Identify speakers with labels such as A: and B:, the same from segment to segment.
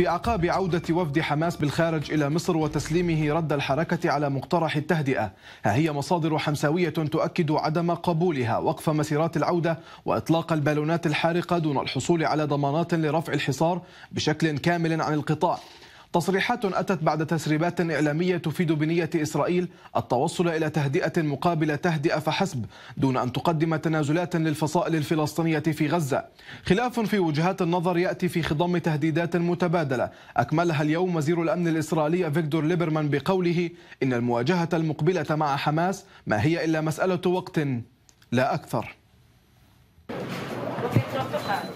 A: في أعقاب عودة وفد حماس بالخارج إلى مصر وتسليمه رد الحركة على مقترح التهدئة ها هي مصادر حمساوية تؤكد عدم قبولها وقف مسيرات العودة وإطلاق البالونات الحارقة دون الحصول على ضمانات لرفع الحصار بشكل كامل عن القطاع تصريحات أتت بعد تسريبات إعلامية تفيد بنية إسرائيل التوصل إلى تهدئة مقابل تهدئة فحسب دون أن تقدم تنازلات للفصائل الفلسطينية في غزة خلاف في وجهات النظر يأتي في خضم تهديدات متبادلة أكملها اليوم وزير الأمن الإسرائيلي فيكتور ليبرمان بقوله إن المواجهة المقبلة مع حماس ما هي إلا مسألة وقت لا أكثر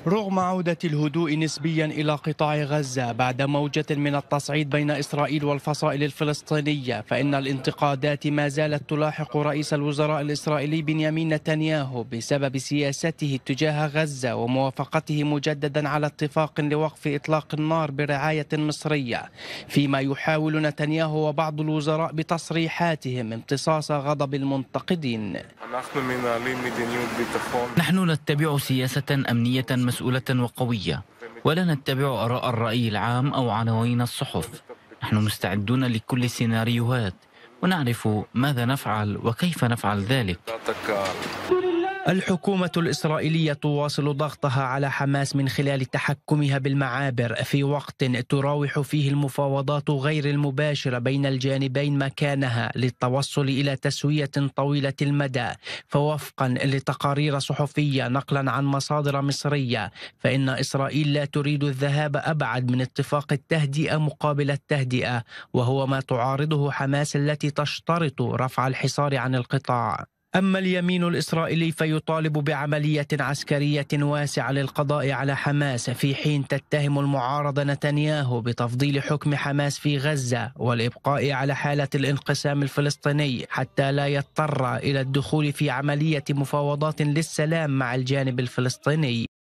B: رغم عودة الهدوء نسبيا إلى قطاع غزة بعد موجة من التصعيد بين إسرائيل والفصائل الفلسطينية فإن الانتقادات ما زالت تلاحق رئيس الوزراء الإسرائيلي بنيامين نتنياهو بسبب سياسته تجاه غزة وموافقته مجددا على اتفاق لوقف إطلاق النار برعاية مصرية فيما يحاول نتنياهو وبعض الوزراء بتصريحاتهم امتصاص غضب المنتقدين نحن نتبع سياسة أمنية مسؤولة وقوية ولا نتبع آراء الرأي العام أو عناوين الصحف نحن مستعدون لكل السيناريوهات ونعرف ماذا نفعل وكيف نفعل ذلك الحكومة الإسرائيلية تواصل ضغطها على حماس من خلال تحكمها بالمعابر في وقت تراوح فيه المفاوضات غير المباشرة بين الجانبين مكانها للتوصل إلى تسوية طويلة المدى فوفقا لتقارير صحفية نقلا عن مصادر مصرية فإن إسرائيل لا تريد الذهاب أبعد من اتفاق التهدئة مقابل التهدئة وهو ما تعارضه حماس التي تشترط رفع الحصار عن القطاع أما اليمين الإسرائيلي فيطالب بعملية عسكرية واسعة للقضاء على حماس في حين تتهم المعارضة نتنياهو بتفضيل حكم حماس في غزة والإبقاء على حالة الانقسام الفلسطيني حتى لا يضطر إلى الدخول في عملية مفاوضات للسلام مع الجانب الفلسطيني